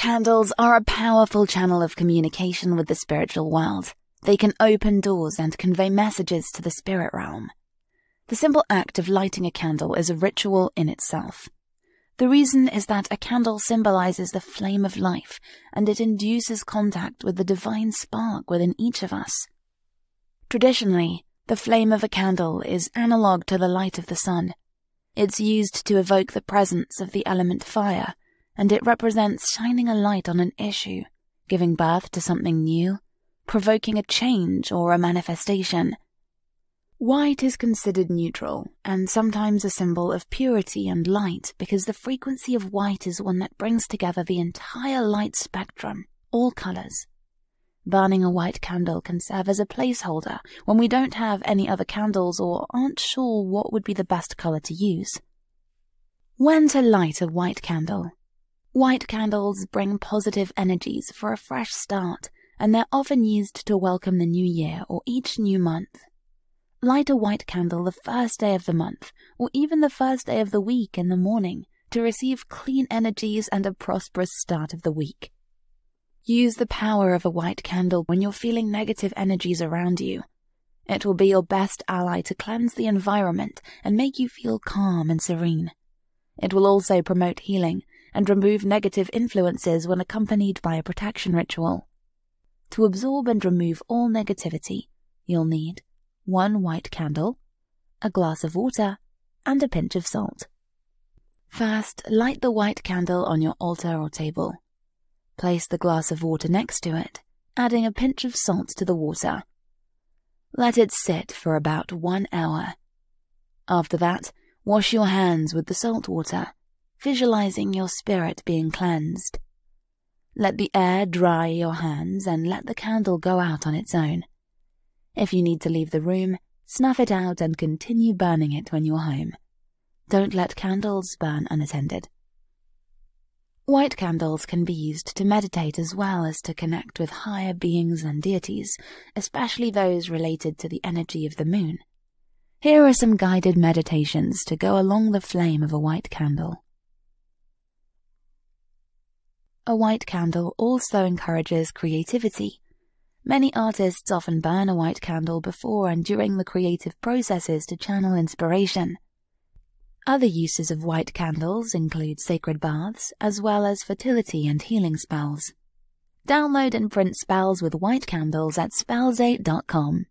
Candles are a powerful channel of communication with the spiritual world. They can open doors and convey messages to the spirit realm. The simple act of lighting a candle is a ritual in itself. The reason is that a candle symbolizes the flame of life and it induces contact with the divine spark within each of us. Traditionally, the flame of a candle is analog to the light of the sun. It's used to evoke the presence of the element fire, and it represents shining a light on an issue, giving birth to something new, provoking a change or a manifestation. White is considered neutral and sometimes a symbol of purity and light because the frequency of white is one that brings together the entire light spectrum, all colors. Burning a white candle can serve as a placeholder when we don't have any other candles or aren't sure what would be the best color to use. When to light a white candle White candles bring positive energies for a fresh start, and they're often used to welcome the new year or each new month. Light a white candle the first day of the month, or even the first day of the week in the morning, to receive clean energies and a prosperous start of the week. Use the power of a white candle when you're feeling negative energies around you. It will be your best ally to cleanse the environment and make you feel calm and serene. It will also promote healing and remove negative influences when accompanied by a protection ritual. To absorb and remove all negativity, you'll need one white candle, a glass of water, and a pinch of salt. First, light the white candle on your altar or table. Place the glass of water next to it, adding a pinch of salt to the water. Let it sit for about one hour. After that, wash your hands with the salt water visualizing your spirit being cleansed. Let the air dry your hands and let the candle go out on its own. If you need to leave the room, snuff it out and continue burning it when you're home. Don't let candles burn unattended. White candles can be used to meditate as well as to connect with higher beings and deities, especially those related to the energy of the moon. Here are some guided meditations to go along the flame of a white candle. A white candle also encourages creativity. Many artists often burn a white candle before and during the creative processes to channel inspiration. Other uses of white candles include sacred baths, as well as fertility and healing spells. Download and print spells with white candles at spells8.com.